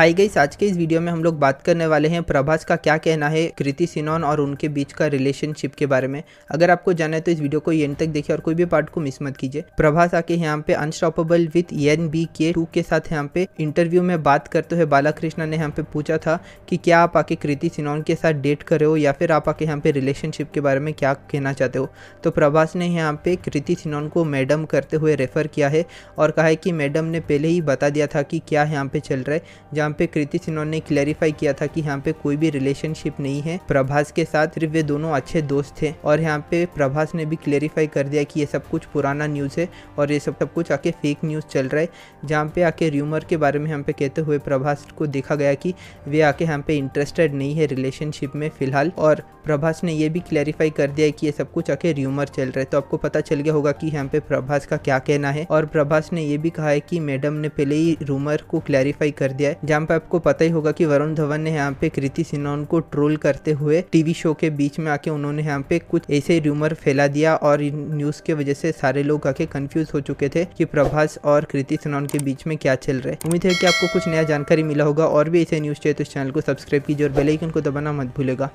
high गई आज के इस वीडियो में हम लोग बात करने वाले हैं प्रभास का क्या कहना है कृति सिनोन और उनके बीच का रिलेशनशिप के बारे में अगर आपको जाना है तो इस वीडियो को एंड तक देखिए और कोई भी पार्ट को मिस मत कीजिए प्रभास आके यहाँ पे unstoppable with N B K two के साथ यहाँ पे इंटरव्यू में बात करते हुए बालाकृष्णा ने यहाँ पे पूछा था कि क्या आप आके कृति सिनोन के साथ डेट कर रहे हो या फिर आप आके यहाँ पे रिलेशनशिप के बारे में क्या कहना चाहते हो तो प्रभास ने यहाँ पे कृति सिनोन को मैडम करते हुए रेफर किया है और कहा है कि मैडम ने पहले ही बता दिया था कि क्या यहाँ पे चल रहा है जहाँ यहाँ पे सिन्हा ने क्लैरिफाई किया था कि यहाँ पे कोई भी रिलेशनशिप नहीं है प्रभास के साथ सिर्फ वे दोनों अच्छे दोस्त थे और यहाँ पे प्रभास ने भी क्लैरिफाई कर दिया कि ये सब कुछ पुराना न्यूज़ है और ये सब सब कुछ आके फेक न्यूज़ चल रहा है जहाँ पे आके र्यूमर के बारे में यहाँ पे कहते हुए प्रभास को देखा गया कि वे आके यहाँ पे इंटरेस्टेड नहीं है रिलेशनशिप में फिलहाल और प्रभास ने ये भी क्लैरिफाई कर दिया कि ये सब कुछ आके र्यूमर चल रहा है तो आपको पता चल गया होगा कि यहाँ पे प्रभास का क्या कहना है और प्रभास ने ये भी कहा है कि मैडम ने पहले ही रूमर को क्लैरिफाई कर दिया है पे आपको पता ही होगा कि वरुण धवन ने यहाँ पे कृति सिनोन को ट्रोल करते हुए टीवी शो के बीच में आके उन्होंने यहाँ पे कुछ ऐसे रूमर फैला दिया और न्यूज़ के वजह से सारे लोग आके कंफ्यूज हो चुके थे कि प्रभास और कृति सिनोन के बीच में क्या चल रहा है उम्मीद है कि आपको कुछ नया जानकारी मिला होगा और भी ऐसे न्यूज़ चाहिए तो इस चैनल को सब्सक्राइब कीजिए और बेलाइकन को दबाना मत भूलेगा